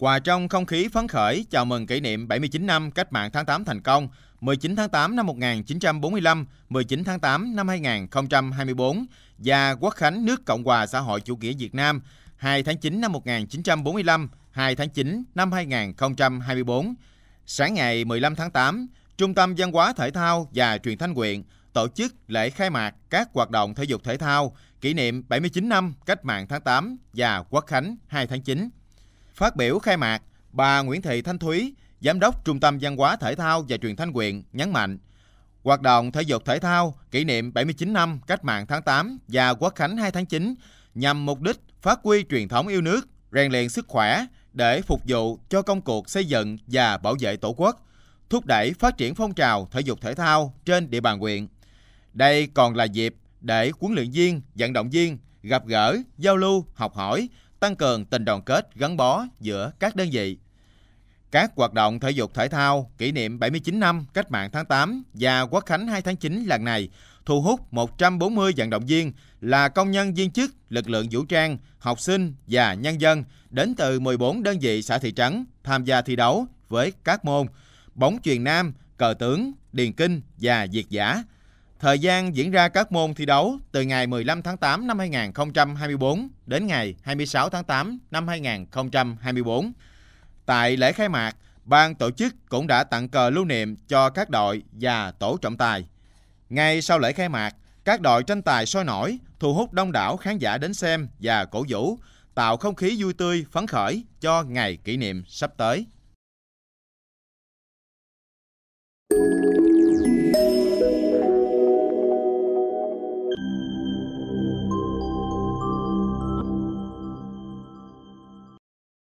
Quà trong không khí phấn khởi chào mừng kỷ niệm 79 năm Cách mạng tháng 8 thành công, 19 tháng 8 năm 1945, 19 tháng 8 năm 2024 và Quốc khánh nước Cộng hòa xã hội chủ nghĩa Việt Nam 2 tháng 9 năm 1945, 2 tháng 9 năm 2024. Sáng ngày 15 tháng 8, Trung tâm Văn hóa Thể thao và Truyền thanh huyện tổ chức lễ khai mạc các hoạt động thể dục thể thao kỷ niệm 79 năm Cách mạng tháng 8 và Quốc khánh 2 tháng 9. Phát biểu khai mạc, bà Nguyễn Thị Thanh Thúy, Giám đốc Trung tâm Văn hóa Thể thao và Truyền thanh quyền nhấn mạnh, hoạt động thể dục thể thao kỷ niệm 79 năm Cách mạng tháng 8 và Quốc khánh 2 tháng 9 nhằm mục đích phát huy truyền thống yêu nước, rèn luyện sức khỏe để phục vụ cho công cuộc xây dựng và bảo vệ Tổ quốc, thúc đẩy phát triển phong trào thể dục thể thao trên địa bàn quyện Đây còn là dịp để huấn luyện viên, vận động viên gặp gỡ, giao lưu, học hỏi, tăng cường tình đoàn kết gắn bó giữa các đơn vị. Các hoạt động thể dục thể thao kỷ niệm 79 năm Cách mạng tháng 8 và Quốc khánh 2 tháng 9 lần này thu hút 140 vận động viên là công nhân viên chức, lực lượng vũ trang, học sinh và nhân dân đến từ 14 đơn vị xã thị trấn tham gia thi đấu với các môn bóng truyền nam, cờ tướng, điền kinh và diệt giả Thời gian diễn ra các môn thi đấu từ ngày 15 tháng 8 năm 2024 đến ngày 26 tháng 8 năm 2024. Tại lễ khai mạc, ban tổ chức cũng đã tặng cờ lưu niệm cho các đội và tổ trọng tài. Ngay sau lễ khai mạc, các đội tranh tài sôi nổi, thu hút đông đảo khán giả đến xem và cổ vũ, tạo không khí vui tươi, phấn khởi cho ngày kỷ niệm sắp tới.